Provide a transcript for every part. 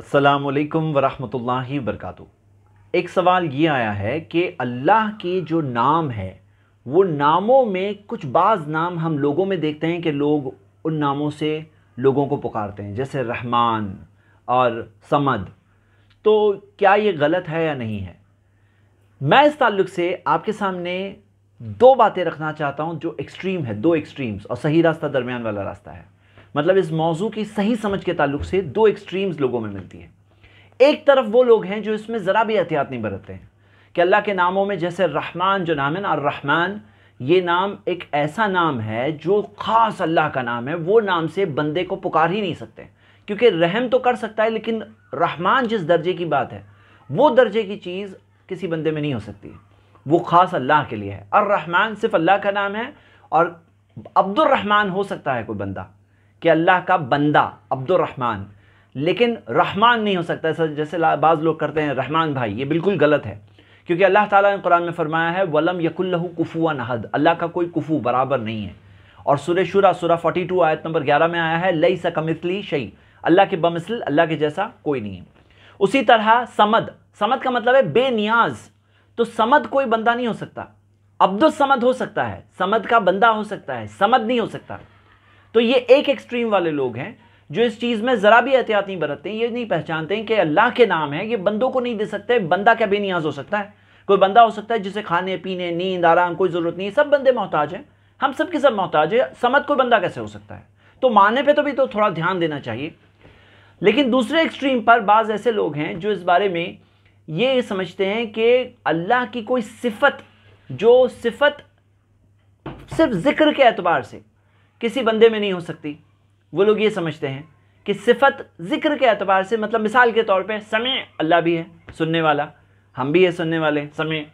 अस्सलाम वालेकुम वरक एक सवाल ये आया है कि अल्लाह के जो नाम है वो नामों में कुछ बाज़ नाम हम लोगों में देखते हैं कि लोग उन नामों से लोगों को पुकारते हैं जैसे रहमान और समद तो क्या ये गलत है या नहीं है मैं इस ताल्लुक़ से आपके सामने दो बातें रखना चाहता हूँ जो एक्सट्रीम है दो एक्सट्रीम्स और सही रास्ता दरमियान वाला रास्ता है मतलब इस मौजू की सही समझ के ताल्लुक से दो एक्सट्रीम्स लोगों में मिलती हैं एक तरफ वो लोग हैं जो इसमें ज़रा भी एहतियात नहीं बरतते हैं कि अल्लाह के नामों में जैसे रहमान जो नाम है ना रहमान ये नाम एक ऐसा नाम है जो ख़ास अल्लाह का नाम है वो नाम से बंदे को पुकार ही नहीं सकते क्योंकि रहम तो कर सकता है लेकिन रहमान जिस दर्जे की बात है वो दर्जे की चीज़ किसी बंदे में नहीं हो सकती वो ख़ास अल्लाह के लिए है और रहमान सिर्फ अल्लाह का नाम है और अब्दुलरहमान हो सकता है कोई बंदा कि अल्लाह का बंदा अब्दुलरहमान लेकिन रहमान नहीं हो सकता ऐसा जैसे बाज़ लोग करते हैं रहमान भाई ये बिल्कुल गलत है क्योंकि अल्लाह ताला ने कुरान में फरमाया है वलम यकुल्लहू कुफुआ नहद अल्लाह का कोई कुफू बराबर नहीं है और सुर शुरा सुरा 42 आयत नंबर 11 में आया है लई सकमिसली शई अल्लाह के बमिसल अल्लाह के जैसा कोई नहीं है उसी तरह समद समद का मतलब है बेनियाज तो समद कोई बंदा नहीं हो सकता अब्दुल समद हो सकता है समद का बंदा हो सकता है समद नहीं हो सकता तो ये एक एक्सट्रीम वाले लोग हैं जो इस चीज़ में ज़रा भी एहतियात नहीं बरतते ये नहीं पहचानते हैं कि अल्लाह के नाम है ये बंदों को नहीं दे सकते बंदा क्या बेनियाज हो सकता है कोई बंदा हो सकता है जिसे खाने पीने नींद आराम कोई ज़रूरत नहीं सब बंदे मोहताज हैं हम सब के सब मोहताज है समझ कोई बंदा कैसे हो सकता है तो मानने पर तो भी तो थोड़ा ध्यान देना चाहिए लेकिन दूसरे एक्सट्रीम पर बाज़ ऐसे लोग हैं जो इस बारे में ये समझते हैं कि अल्लाह की कोई सिफत जो सिफत सिर्फ ज़िक्र के एतबार से किसी बंदे में नहीं हो सकती वो लोग ये समझते हैं कि सिफत ज़िक्र के अतबार से मतलब मिसाल के तौर पे समय अल्लाह भी है सुनने वाला हम भी है सुनने वाले समय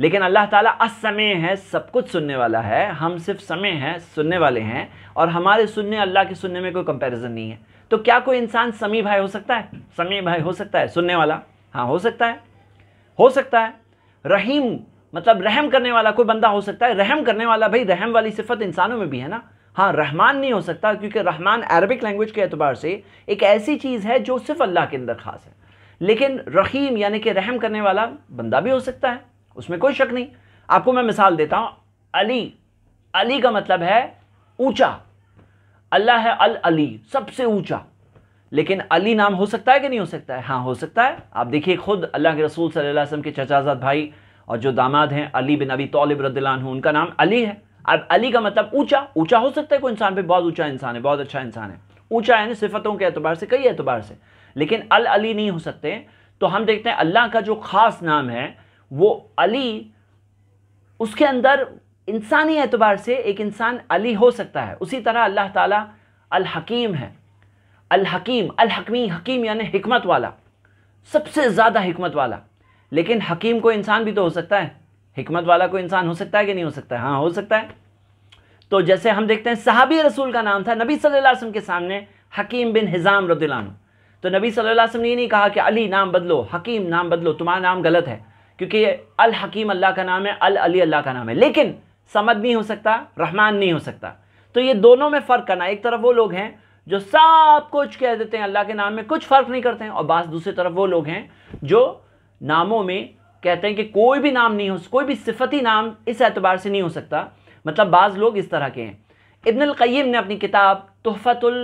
लेकिन अल्लाह ताला असमय है सब कुछ सुनने वाला है हम सिर्फ समय हैं सुनने वाले हैं और हमारे सुनने अल्लाह के सुनने में कोई कंपैरिजन नहीं है तो क्या कोई इंसान समी भाई हो सकता है समी भाई हो सकता है सुनने वाला हाँ हो सकता है हो सकता है रहीम मतलब रहम करने वाला कोई बंदा हो सकता है रहम करने वाला भाई रहम वाली सिफत इंसानों में भी है ना हाँ रहमान नहीं हो सकता क्योंकि रहमान अरबिक लैंग्वेज के अतबार से एक ऐसी चीज़ है जो सिर्फ अल्लाह के अंदर ख़ास है लेकिन रहीम यानी कि रहम करने वाला बंदा भी हो सकता है उसमें कोई शक नहीं आपको मैं मिसाल देता हूँ अली अली का मतलब है ऊंचा अल्लाह है अल अली सबसे ऊंचा लेकिन अली नाम हो सकता है कि नहीं हो सकता है हाँ हो सकता है आप देखिए खुद अल्लाह के रसूल सल्लल्लाहु अलैहि वसल्लम के चचाजाद भाई और जो दामाद हैं अली बिन अबी तौलिब रद्दलान उनका नाम अली है अब अली का मतलब ऊंचा ऊंचा हो सकता है कोई इंसान पे बहुत ऊंचा इंसान है बहुत अच्छा इंसान है ऊंचा यानी सिफतों के एतबार से कई एतबार से लेकिन अल अली नहीं हो सकते तो हम देखते हैं अल्लाह का जो ख़ास नाम है वो अली उसके अंदर इंसानी एतबार से एक इंसान अली हो सकता है उसी तरह अल्लाह ताला अल हकीम है अल हकीम अल हकमी हकीम यानी हिकमत वाला सबसे ज़्यादा हिकमत वाला लेकिन हकीम को इंसान भी तो हो सकता है हमत वाला कोई इंसान हो सकता है कि नहीं हो सकता है हाँ हो सकता है तो जैसे हम देखते हैं सहाबी रसूल का नाम था नबी सल्लल्लाहु अलैहि वसल्लम के सामने हकीम बिन हिज़ाम रदुल्लान तो नबी सल्लल्लाहु अलैहि वसल्लम ने नहीं कहा कि अली नाम बदलो हकीम नाम बदलो तुम्हारा नाम गलत है क्योंकि अल हकीम अल्लाह का नाम है अल अली अल्लाह का नाम है लेकिन समद नहीं हो सकता रहमान नहीं हो सकता तो ये दोनों में फ़र्क करना एक तरफ वो लोग हैं जो सब कुछ कह देते हैं अल्लाह के नाम में कुछ फ़र्क नहीं करते हैं और बास दूसरी तरफ वो लोग हैं जो नामों में कहते हैं कि कोई भी नाम नहीं हो कोई भी सिफती नाम इस एतबार से नहीं हो सकता मतलब बाज़ लोग इस तरह के हैं इब्न क़य्यम ने अपनी किताब तहफ़तुल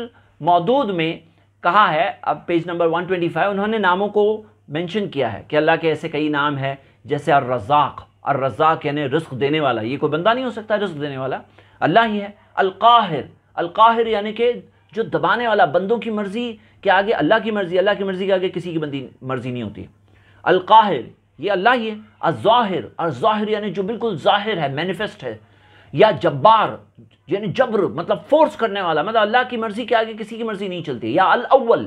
मौदूद में कहा है अब पेज नंबर 125 उन्होंने नामों को मेंशन किया है कि अल्लाह के ऐसे कई नाम है जैसे अर रज़ाक अर रज़ाक यानी रिस्क देने वाला ये कोई बंदा नहीं हो सकता रिस्क देने वाला अल्लाह ही है अलकाहिर अलकाहिर यानी कि जो दबाने वाला बंदों की मर्ज़ी के आगे अल्लाह की मर्ज़ी अल्लाह की मर्ज़ी के आगे किसी की बंदी मर्ज़ी नहीं होती अलकाहिर ये अल्लाह ही है अज़ाहिर अज़ाहिर यानी जो बिल्कुल ज़ाहिर है मैनिफेस्ट है या जब्बार यानी जबर मतलब फोर्स करने वाला मतलब अल्लाह की मर्ज़ी के आगे किसी की मर्ज़ी नहीं चलती या अल अव्वल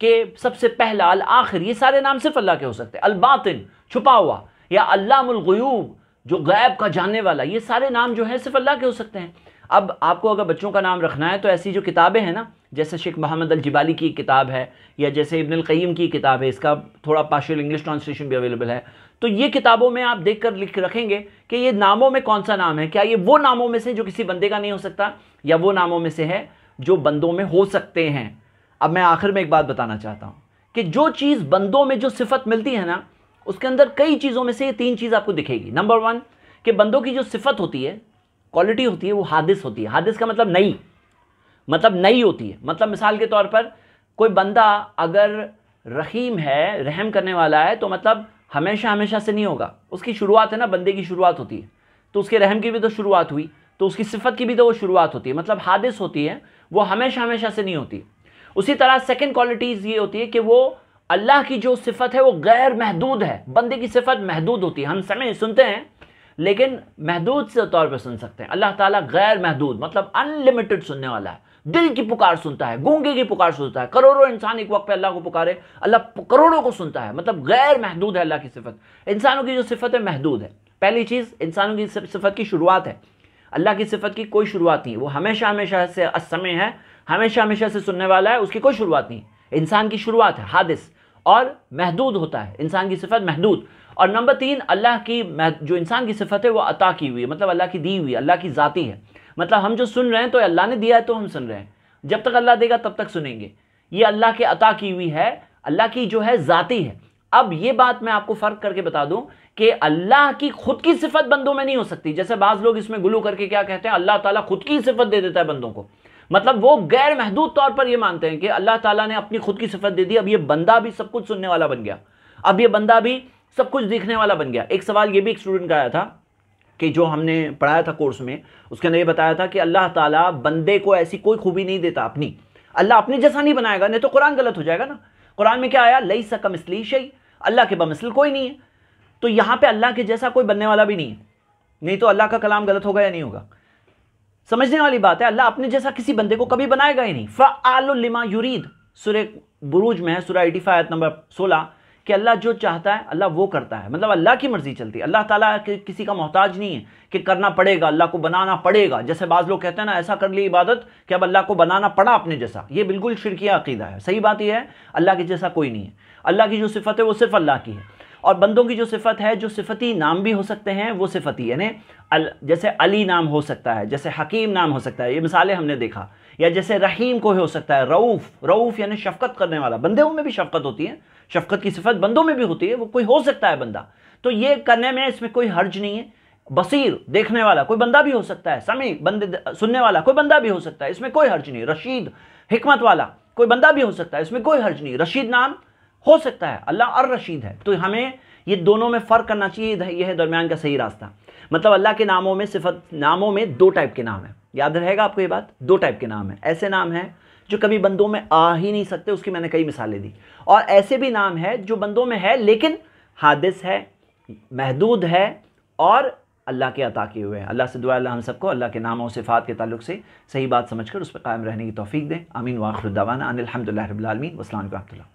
के सबसे पहला अल आखिर ये सारे नाम सिर्फ अल्लाह के हो सकते हैं अलबातिन छुपा हुआ या अल्लामगयूब जो गैब का जानने वाला ये सारे नाम जो है सिर्फ अल्लाह के हो सकते हैं अब आपको अगर बच्चों का नाम रखना है तो ऐसी जो किताबें हैं ना जैसे शेख मोहम्मद अल जिबाली की किताब है या जैसे इब्न क़ीम की किताब है इसका थोड़ा पार्शल इंग्लिश ट्रांसलेशन भी अवेलेबल है तो ये किताबों में आप देख कर लिख रखेंगे कि ये नामों में कौन सा नाम है क्या ये वो नामों में से जो किसी बंदे का नहीं हो सकता या वो नामों में से है जो बंदों में हो सकते हैं अब मैं आखिर में एक बात बताना चाहता हूँ कि जो चीज़ बंदों में जो सिफत मिलती है ना उसके अंदर कई चीज़ों में से ये तीन चीज़ आपको दिखेगी नंबर वन कि बंदों की जो सिफत होती है क्वालिटी होती है वो हादिस होती है हादिस का मतलब नई मतलब नई होती है मतलब मिसाल के तौर पर कोई बंदा अगर रहीम है रहम करने वाला है तो मतलब हमेशा हमेशा से नहीं होगा उसकी शुरुआत है ना बंदे की शुरुआत होती है तो उसके रहम की भी तो शुरुआत हुई तो उसकी सिफत की भी तो वो शुरुआत होती है मतलब हादिस होती है वो हमेशा हमेशा से नहीं होती उसी तरह सेकेंड क्वालिटीज़ ये होती है कि वो अल्लाह की जो सिफत है वो गैर महदूद है बंदे की सिफत महदूद होती है हम समय सुनते हैं लेकिन महदूद से तौर पर सुन सकते हैं अल्लाह ताला गैर महदूद मतलब अनलिमिटेड सुनने वाला है दिल की पुकार सुनता है गूंगे की पुकार सुनता है करोड़ों इंसान एक वक्त पे अल्लाह को पुकारे अल्लाह करोड़ों को सुनता है मतलब गैर महदूद है अल्लाह की सिफत इंसानों की जो सिफत है महदूद है पहली चीज़ इंसानों की सिफत की शुरुआत है अल्लाह की सिफत की कोई शुरुआत नहीं वो हमेशा हमेशा से असमय है हमेशा हमेशा से सुनने वाला है उसकी कोई शुरुआत नहीं इंसान की शुरुआत है हादिस और महदूद होता है इंसान की सिफत महदूद और नंबर तीन अल्लाह की जो इंसान की सिफत है वो अता की हुई है मतलब अल्लाह की दी हुई अल्लाह की ज़ाती है मतलब हम जो सुन रहे हैं तो अल्लाह ने दिया है तो हम सुन रहे हैं जब तक अल्लाह देगा तब तक सुनेंगे ये अल्लाह के अता की हुई है अल्लाह की जो है ज़ाती है अब ये बात मैं आपको फ़र्क करके बता दूं कि अल्लाह की खुद की सिफत बंदों में नहीं हो सकती जैसे बाज़ लोग इसमें गुलू करके क्या कहते हैं अल्लाह ताला खुद की सिफत दे देता है बंदों को मतलब वो गैर महदूद तौर पर ये मानते हैं कि अल्लाह ताला ने अपनी खुद की सिफत दे दी अब ये बंदा भी सब कुछ सुनने वाला बन गया अब ये बंदा भी सब कुछ देखने वाला बन गया एक सवाल ये भी एक स्टूडेंट का आया था कि जो हमने पढ़ाया था कोर्स में उसके अंदर ये बताया था कि अल्लाह ताला बंदे को ऐसी कोई खूबी नहीं देता अपनी अल्लाह अपने जैसा नहीं बनाएगा नहीं तो कुरान गलत हो जाएगा ना कुरान में क्या आया लई सकम इसली शई अल्लाह के बमसल कोई नहीं है तो यहाँ पे अल्लाह के जैसा कोई बनने वाला भी नहीं है नहीं तो अल्लाह का कलाम गलत होगा या नहीं होगा समझने वाली बात है अल्लाह अपने जैसा किसी बंदे को कभी बनाएगा ही नहीं फ़ालिमा यूरीद सुर बुरूज में है सुरा एटी फाइव नंबर सोलह कि अल्लाह जो चाहता है अल्लाह वो करता है मतलब अल्लाह की मर्ज़ी चलती है अल्लाह ताला कि, किसी का मोहताज नहीं है कि करना पड़ेगा अल्लाह को बनाना पड़ेगा जैसे बाज़ लोग कहते हैं ना ऐसा कर ली इबादत कि अब अल्लाह को बनाना पड़ा अपने जैसा ये बिल्कुल शिरकिया अकीदा है सही बात यह है अल्लाह के जैसा कोई नहीं है अल्लाह की जो सिफत है वो सिर्फ अल्लाह की है और बंदों की जो सिफत है जो सिफती नाम भी हो सकते हैं वो सिफती यानी अल, जैसे अली नाम हो सकता है जैसे हकीम नाम हो सकता है ये मिसालें हमने देखा या जैसे रहीम को हो सकता है रऊफ़ रऊफ़ यानी शफ़क़त करने वाला बंदों में भी शफ़क़त होती है शफ़क़त की सिफत बंदों में भी होती है वो कोई हो सकता है बंदा तो ये करने में इसमें कोई हर्ज नहीं है बसीर देखने वाला कोई बंदा भी हो सकता है समी बंदे सुनने वाला कोई बंदा भी हो सकता है इसमें कोई हर्ज नहीं रशीद हिकमत वाला कोई बंदा भी हो सकता है इसमें कोई हर्ज नहीं रशीद नाम हो सकता है अल्लाह और रशीद है तो हमें ये दोनों में फ़र्क करना चाहिए यह है दरमियान का सही रास्ता मतलब अल्लाह के नामों में सिफत नामों में दो टाइप के नाम हैं याद रहेगा आपको ये बात दो टाइप के नाम हैं ऐसे नाम हैं जो कभी बंदों में आ ही नहीं सकते उसकी मैंने कई मिसालें दी और ऐसे भी नाम है जो बंदों में है लेकिन हादिस है महदूद है और अल्लाह के अता किए हुए हैं अल्लाह से दुआ हम सबको अल्लाह के नाम और सिफ़ात के तल्लु से सही बात समझकर उस पर कायम रहने की तौफीक दें अमीन वाखरुद्दावाना अनिलहमदिल्ला वसलम वरम्ला